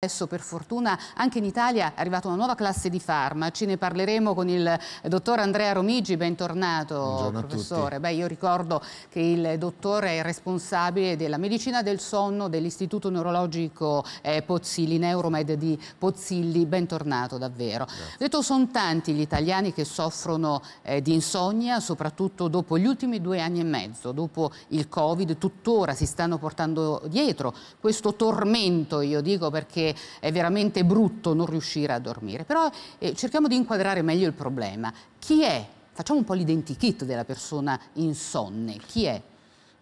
Adesso per fortuna anche in Italia è arrivata una nuova classe di farmaci, ne parleremo con il dottor Andrea Romigi, bentornato Buongiorno professore. Beh, io ricordo che il dottore è responsabile della medicina del sonno dell'Istituto Neurologico eh, Pozzilli, Neuromed di Pozzilli, bentornato davvero. Grazie. Detto sono tanti gli italiani che soffrono eh, di insonnia, soprattutto dopo gli ultimi due anni e mezzo, dopo il Covid, tuttora si stanno portando dietro questo tormento, io dico perché è veramente brutto non riuscire a dormire. Però eh, cerchiamo di inquadrare meglio il problema. Chi è? Facciamo un po' l'identikit della persona insonne. Chi è?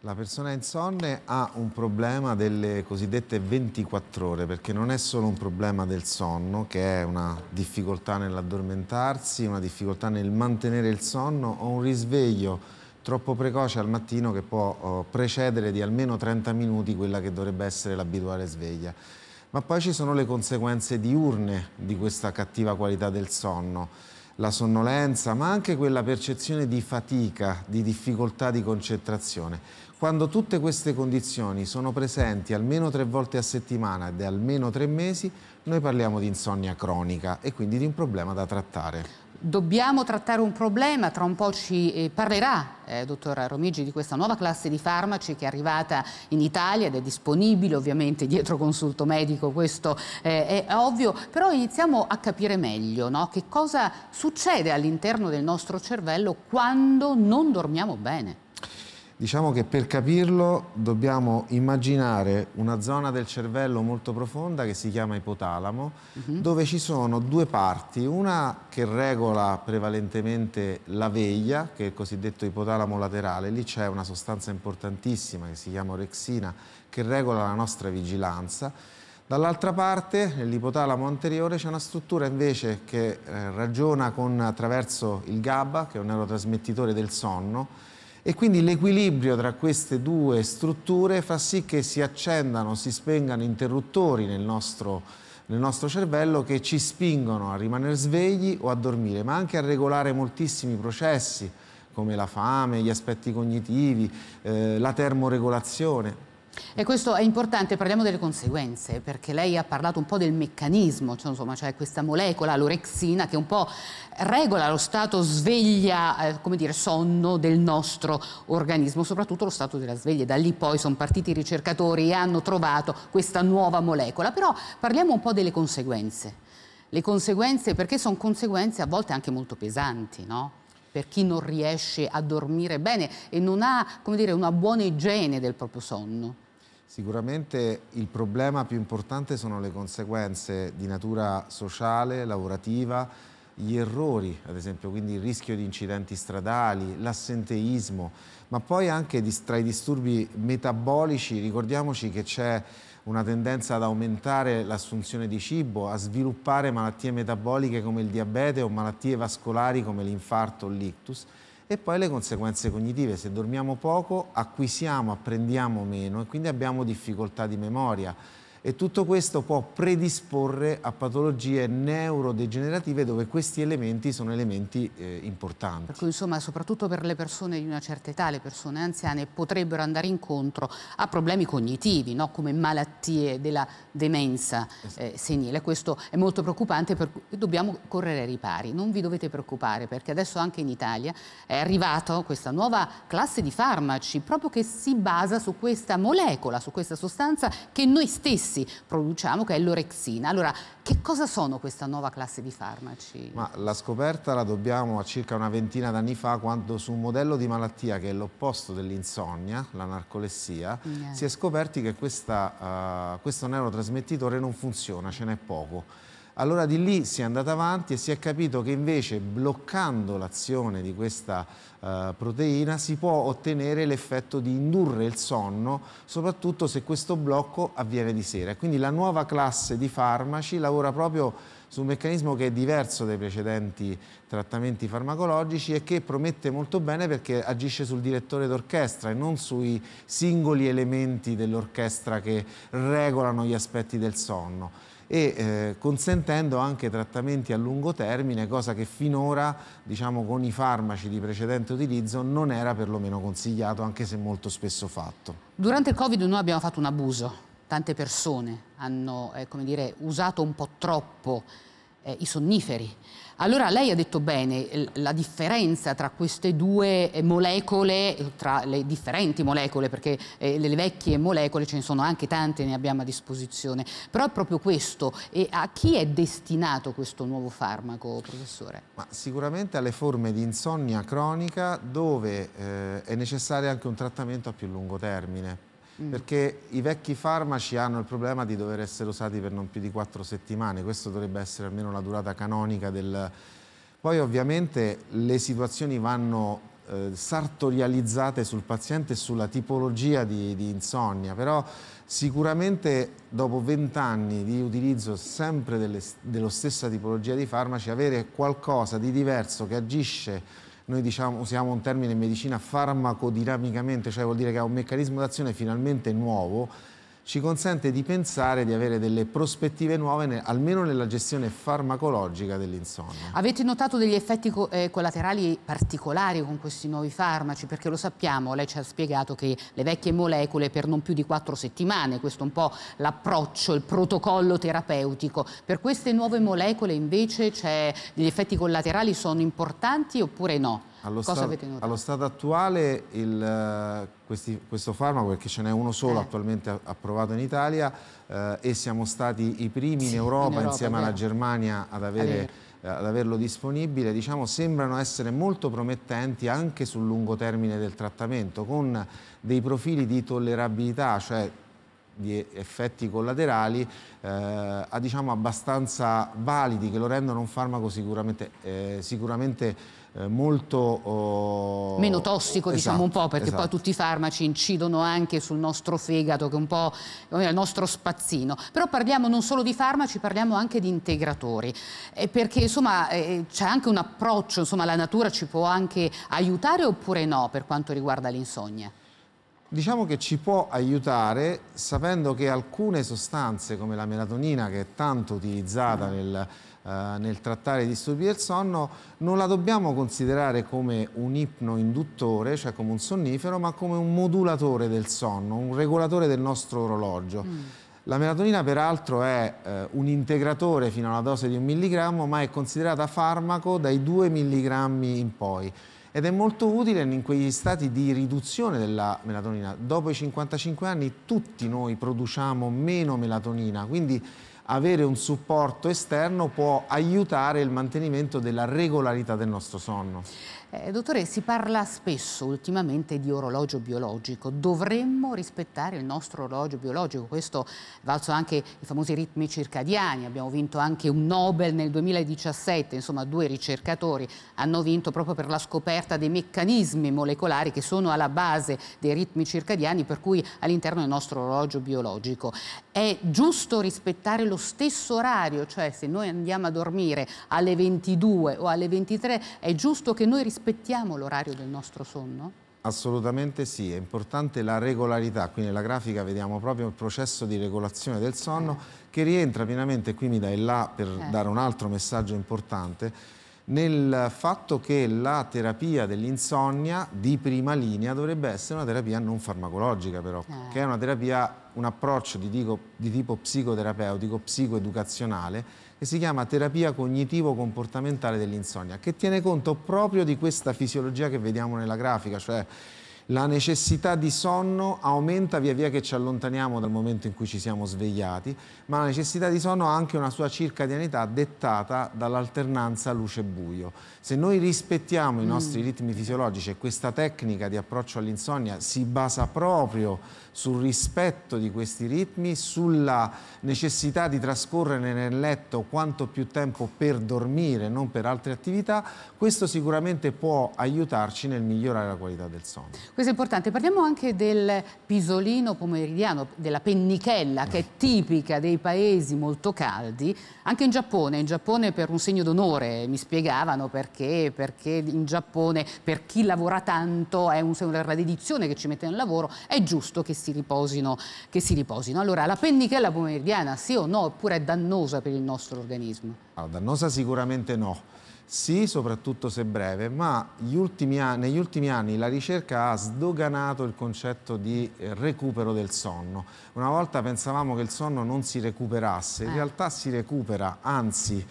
La persona insonne ha un problema delle cosiddette 24 ore, perché non è solo un problema del sonno, che è una difficoltà nell'addormentarsi, una difficoltà nel mantenere il sonno o un risveglio troppo precoce al mattino che può oh, precedere di almeno 30 minuti quella che dovrebbe essere l'abituale sveglia ma poi ci sono le conseguenze diurne di questa cattiva qualità del sonno, la sonnolenza, ma anche quella percezione di fatica, di difficoltà di concentrazione. Quando tutte queste condizioni sono presenti almeno tre volte a settimana ed almeno tre mesi, noi parliamo di insonnia cronica e quindi di un problema da trattare. Dobbiamo trattare un problema, tra un po' ci eh, parlerà, eh, dottor Romigi, di questa nuova classe di farmaci che è arrivata in Italia ed è disponibile ovviamente dietro consulto medico, questo eh, è ovvio, però iniziamo a capire meglio no? che cosa succede all'interno del nostro cervello quando non dormiamo bene. Diciamo che per capirlo dobbiamo immaginare una zona del cervello molto profonda che si chiama ipotalamo, uh mhm. -huh. dove ci sono due parti, una che regola prevalentemente la veglia, che è il cosiddetto ipotalamo laterale, lì c'è una sostanza importantissima che si chiama orexina, che regola la nostra vigilanza, Dall'altra parte, nell'ipotalamo anteriore, c'è una struttura invece che eh, ragiona con, attraverso il GABA, che è un neurotrasmettitore del sonno, e quindi l'equilibrio tra queste due strutture fa sì che si accendano, si spengano interruttori nel nostro, nel nostro cervello che ci spingono a rimanere svegli o a dormire, ma anche a regolare moltissimi processi come la fame, gli aspetti cognitivi, eh, la termoregolazione. E questo è importante, parliamo delle conseguenze, perché lei ha parlato un po' del meccanismo, cioè, insomma, cioè questa molecola, l'orexina, che un po' regola lo stato sveglia, eh, come dire, sonno del nostro organismo, soprattutto lo stato della sveglia. Da lì poi sono partiti i ricercatori e hanno trovato questa nuova molecola. Però parliamo un po' delle conseguenze. Le conseguenze, perché sono conseguenze a volte anche molto pesanti, no? per chi non riesce a dormire bene e non ha come dire, una buona igiene del proprio sonno. Sicuramente il problema più importante sono le conseguenze di natura sociale, lavorativa, gli errori, ad esempio, quindi il rischio di incidenti stradali, l'assenteismo, ma poi anche tra i disturbi metabolici ricordiamoci che c'è una tendenza ad aumentare l'assunzione di cibo, a sviluppare malattie metaboliche come il diabete o malattie vascolari come l'infarto o l'ictus e poi le conseguenze cognitive, se dormiamo poco acquisiamo, apprendiamo meno e quindi abbiamo difficoltà di memoria e tutto questo può predisporre a patologie neurodegenerative dove questi elementi sono elementi eh, importanti. Per cui insomma soprattutto per le persone di una certa età, le persone anziane potrebbero andare incontro a problemi cognitivi no? come malattie della demenza eh, senile, questo è molto preoccupante per dobbiamo correre ai ripari, non vi dovete preoccupare perché adesso anche in Italia è arrivata questa nuova classe di farmaci proprio che si basa su questa molecola, su questa sostanza che noi stessi anzi produciamo, che è l'orexina. Allora, che cosa sono questa nuova classe di farmaci? Ma la scoperta la dobbiamo a circa una ventina d'anni fa quando su un modello di malattia che è l'opposto dell'insonnia, la narcolessia, yeah. si è scoperti che questa, uh, questo neurotrasmettitore non funziona, ce n'è poco. Allora di lì si è andata avanti e si è capito che invece bloccando l'azione di questa eh, proteina si può ottenere l'effetto di indurre il sonno, soprattutto se questo blocco avviene di sera. Quindi la nuova classe di farmaci lavora proprio su un meccanismo che è diverso dai precedenti trattamenti farmacologici e che promette molto bene perché agisce sul direttore d'orchestra e non sui singoli elementi dell'orchestra che regolano gli aspetti del sonno e eh, consentendo anche trattamenti a lungo termine, cosa che finora diciamo, con i farmaci di precedente utilizzo non era perlomeno consigliato, anche se molto spesso fatto. Durante il Covid noi abbiamo fatto un abuso, tante persone hanno eh, dire, usato un po' troppo eh, i sonniferi. Allora lei ha detto bene, la differenza tra queste due eh, molecole, tra le differenti molecole, perché eh, le vecchie molecole ce ne sono anche tante, ne abbiamo a disposizione, però è proprio questo. E a chi è destinato questo nuovo farmaco, professore? Ma sicuramente alle forme di insonnia cronica dove eh, è necessario anche un trattamento a più lungo termine Mm. perché i vecchi farmaci hanno il problema di dover essere usati per non più di quattro settimane, questa dovrebbe essere almeno la durata canonica del... Poi ovviamente le situazioni vanno eh, sartorializzate sul paziente e sulla tipologia di, di insonnia, però sicuramente dopo vent'anni di utilizzo sempre delle, dello stessa tipologia di farmaci avere qualcosa di diverso che agisce noi diciamo, usiamo un termine in medicina farmacodinamicamente, cioè vuol dire che ha un meccanismo d'azione finalmente nuovo ci consente di pensare di avere delle prospettive nuove ne, almeno nella gestione farmacologica dell'insonnia. Avete notato degli effetti co eh, collaterali particolari con questi nuovi farmaci? Perché lo sappiamo, lei ci ha spiegato che le vecchie molecole per non più di quattro settimane, questo è un po' l'approccio, il protocollo terapeutico. Per queste nuove molecole invece gli effetti collaterali sono importanti oppure no? Allo, sta allo stato attuale il, eh, questi, questo farmaco, perché ce n'è uno solo eh. attualmente approvato in Italia eh, e siamo stati i primi sì, in, Europa, in, Europa, insieme alla Germania ad, avere, eh, ad averlo disponibile, diciamo, sembrano essere molto promettenti anche sul lungo termine del trattamento, con dei profili di tollerabilità, cioè di effetti collaterali eh, diciamo abbastanza validi che lo rendono un farmaco sicuramente, eh, sicuramente eh, molto... Oh... Meno tossico diciamo, esatto, diciamo un po' perché esatto. poi tutti i farmaci incidono anche sul nostro fegato che è un po' il nostro spazzino. Però parliamo non solo di farmaci, parliamo anche di integratori eh, perché insomma eh, c'è anche un approccio, insomma la natura ci può anche aiutare oppure no per quanto riguarda l'insonnia? Diciamo che ci può aiutare sapendo che alcune sostanze come la melatonina che è tanto utilizzata nel, eh, nel trattare i disturbi del sonno non la dobbiamo considerare come un ipnoinduttore, cioè come un sonnifero, ma come un modulatore del sonno, un regolatore del nostro orologio. Mm. La melatonina peraltro è eh, un integratore fino alla dose di un milligrammo, ma è considerata farmaco dai 2 milligrammi in poi ed è molto utile in quegli stati di riduzione della melatonina. Dopo i 55 anni tutti noi produciamo meno melatonina, quindi avere un supporto esterno può aiutare il mantenimento della regolarità del nostro sonno. Eh, dottore, si parla spesso ultimamente di orologio biologico. Dovremmo rispettare il nostro orologio biologico. Questo valso anche i famosi ritmi circadiani. Abbiamo vinto anche un Nobel nel 2017. Insomma, due ricercatori hanno vinto proprio per la scoperta dei meccanismi molecolari che sono alla base dei ritmi circadiani, per cui all'interno del nostro orologio biologico. È giusto rispettare lo allo stesso orario, cioè se noi andiamo a dormire alle 22 o alle 23, è giusto che noi rispettiamo l'orario del nostro sonno? Assolutamente sì, è importante la regolarità, qui nella grafica vediamo proprio il processo di regolazione del sonno eh. che rientra pienamente, qui mi dai là per eh. dare un altro messaggio importante, nel fatto che la terapia dell'insonnia di prima linea dovrebbe essere una terapia non farmacologica però, no. Eh. che è una terapia, un approccio di, dico, di tipo psicoterapeutico, psicoeducazionale, che si chiama terapia cognitivo-comportamentale dell'insonnia, che tiene conto proprio di questa fisiologia che vediamo nella grafica, cioè la necessità di sonno aumenta via via che ci allontaniamo dal momento in cui ci siamo svegliati, ma la necessità di sonno ha anche una sua circadianità dettata dall'alternanza luce-buio. Se noi rispettiamo i nostri mm. ritmi fisiologici e questa tecnica di approccio all'insonnia si basa proprio sul rispetto di questi ritmi, sulla necessità di trascorrere nel letto quanto più tempo per dormire, non per altre attività, questo sicuramente può aiutarci nel migliorare la qualità del sonno. Questo è importante. Parliamo anche del pisolino pomeridiano, della pennichella che è tipica dei paesi molto caldi, anche in Giappone. In Giappone per un segno d'onore mi spiegavano perché, perché in Giappone per chi lavora tanto è un, una dedizione che ci mette nel lavoro, è giusto che si riposino. Che si riposino. Allora la pennichella pomeridiana sì o no oppure è dannosa per il nostro organismo? Allora, ah, dannosa sicuramente no sì, soprattutto se breve, ma ultimi, negli ultimi anni la ricerca ha sdoganato il concetto di eh, recupero del sonno. Una volta pensavamo che il sonno non si recuperasse, in eh. realtà si recupera, anzi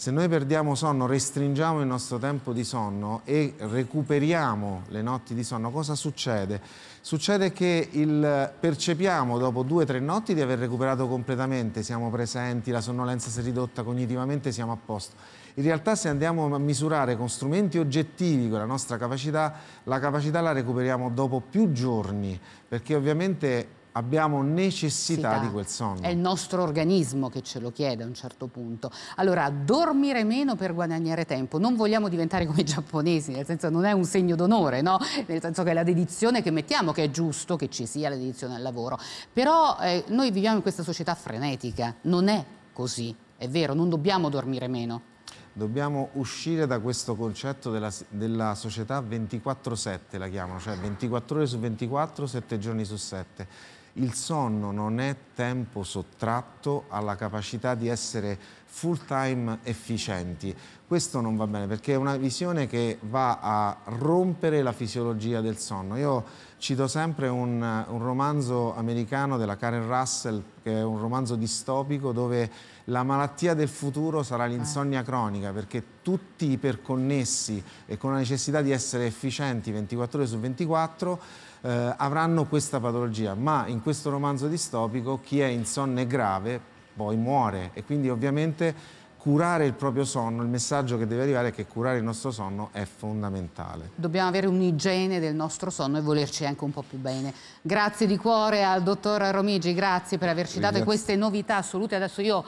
se noi perdiamo sonno, restringiamo il nostro tempo di sonno e recuperiamo le notti di sonno, cosa succede? Succede che il, percepiamo dopo due o tre notti di aver recuperato completamente, siamo presenti, la sonnolenza si è ridotta cognitivamente, siamo a posto. In realtà se andiamo a misurare con strumenti oggettivi la nostra capacità, la capacità la recuperiamo dopo più giorni, perché ovviamente abbiamo necessità di quel sonno. È il nostro organismo che ce lo chiede a un certo punto. Allora, dormire meno per guadagnare tempo. Non vogliamo diventare come i giapponesi, nel senso non è un segno d'onore, no? Nel senso che è la dedizione che mettiamo, che è giusto che ci sia la dedizione al lavoro. Però eh, noi viviamo in questa società frenetica, non è così. È vero, non dobbiamo dormire meno. Dobbiamo uscire da questo concetto della, della società 24-7, la chiamano, cioè 24 ore su 24, 7 giorni su 7 il sonno non è tempo sottratto alla capacità di essere full time efficienti. Questo non va bene perché è una visione che va a rompere la fisiologia del sonno. Io cito sempre un, un romanzo americano della Karen Russell, che è un romanzo distopico dove la malattia del futuro sarà eh. l'insonnia cronica perché tutti iperconnessi e con la necessità di essere efficienti 24 ore su 24 eh, avranno questa patologia, ma in questo romanzo distopico chi è insonne grave poi muore e quindi ovviamente curare il proprio sonno, il messaggio che deve arrivare è che curare il nostro sonno è fondamentale. Dobbiamo avere un'igiene del nostro sonno e volerci anche un po' più bene. Grazie di cuore al dottor Romigi, grazie per averci dato queste novità assolute. Adesso io